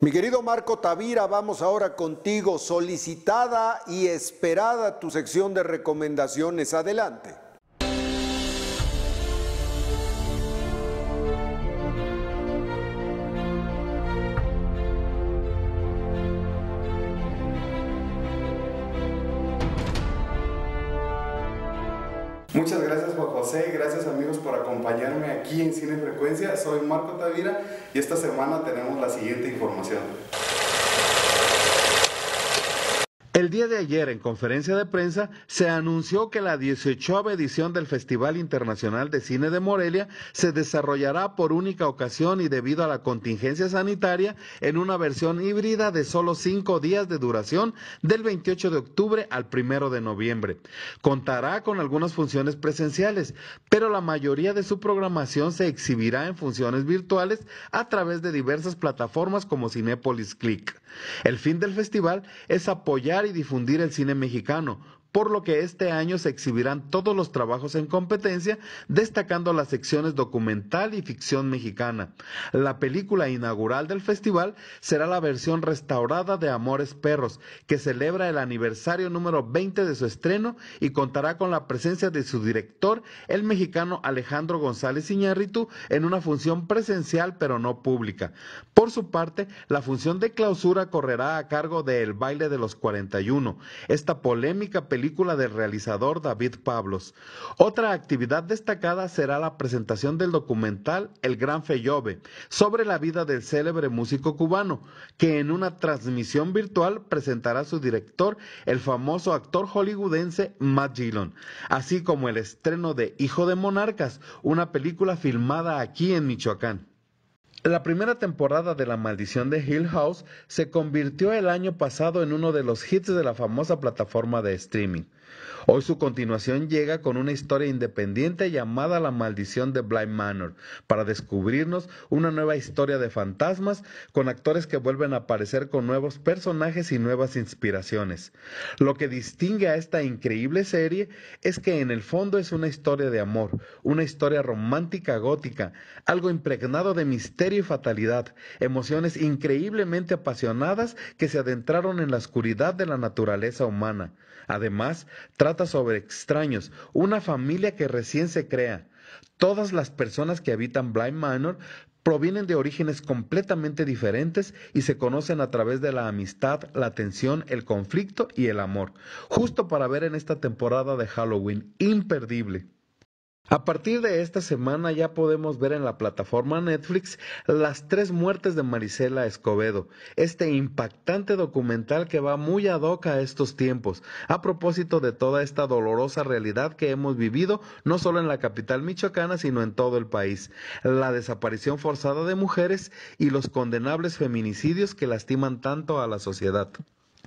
Mi querido Marco Tavira, vamos ahora contigo, solicitada y esperada tu sección de recomendaciones. Adelante. Muchas gracias Juan José, gracias amigos por acompañarme aquí en Cine Frecuencia. Soy Marco Tavira y esta semana tenemos la siguiente información. El día de ayer, en conferencia de prensa, se anunció que la 18 edición del Festival Internacional de Cine de Morelia se desarrollará por única ocasión y debido a la contingencia sanitaria en una versión híbrida de solo cinco días de duración del 28 de octubre al 1 de noviembre. Contará con algunas funciones presenciales, pero la mayoría de su programación se exhibirá en funciones virtuales a través de diversas plataformas como Cinepolis Click. El fin del festival es apoyar y difundir el cine mexicano, por lo que este año se exhibirán todos los trabajos en competencia, destacando las secciones documental y ficción mexicana. La película inaugural del festival será la versión restaurada de Amores Perros, que celebra el aniversario número 20 de su estreno y contará con la presencia de su director, el mexicano Alejandro González Iñárritu, en una función presencial pero no pública. Por su parte, la función de clausura correrá a cargo de El baile de los 41. Esta polémica película película del realizador David Pablos. Otra actividad destacada será la presentación del documental El Gran Fellove sobre la vida del célebre músico cubano, que en una transmisión virtual presentará su director, el famoso actor hollywoodense Matt Gillon, así como el estreno de Hijo de Monarcas, una película filmada aquí en Michoacán. La primera temporada de La Maldición de Hill House se convirtió el año pasado en uno de los hits de la famosa plataforma de streaming. Hoy su continuación llega con una historia independiente llamada La maldición de Blind Manor, para descubrirnos una nueva historia de fantasmas con actores que vuelven a aparecer con nuevos personajes y nuevas inspiraciones. Lo que distingue a esta increíble serie es que en el fondo es una historia de amor, una historia romántica gótica, algo impregnado de misterio y fatalidad, emociones increíblemente apasionadas que se adentraron en la oscuridad de la naturaleza humana. Además, Trata sobre extraños, una familia que recién se crea. Todas las personas que habitan Blind Manor provienen de orígenes completamente diferentes y se conocen a través de la amistad, la tensión, el conflicto y el amor. Justo para ver en esta temporada de Halloween, imperdible. A partir de esta semana ya podemos ver en la plataforma Netflix Las tres muertes de Marisela Escobedo, este impactante documental que va muy a doca a estos tiempos, a propósito de toda esta dolorosa realidad que hemos vivido no solo en la capital michoacana, sino en todo el país, la desaparición forzada de mujeres y los condenables feminicidios que lastiman tanto a la sociedad.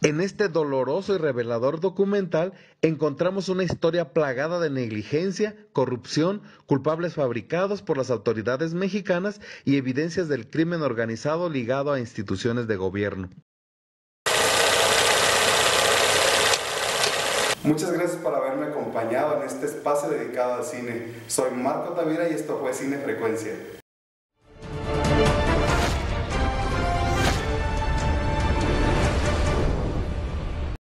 En este doloroso y revelador documental encontramos una historia plagada de negligencia, corrupción, culpables fabricados por las autoridades mexicanas y evidencias del crimen organizado ligado a instituciones de gobierno. Muchas gracias por haberme acompañado en este espacio dedicado al cine. Soy Marco Tavira y esto fue Cine Frecuencia.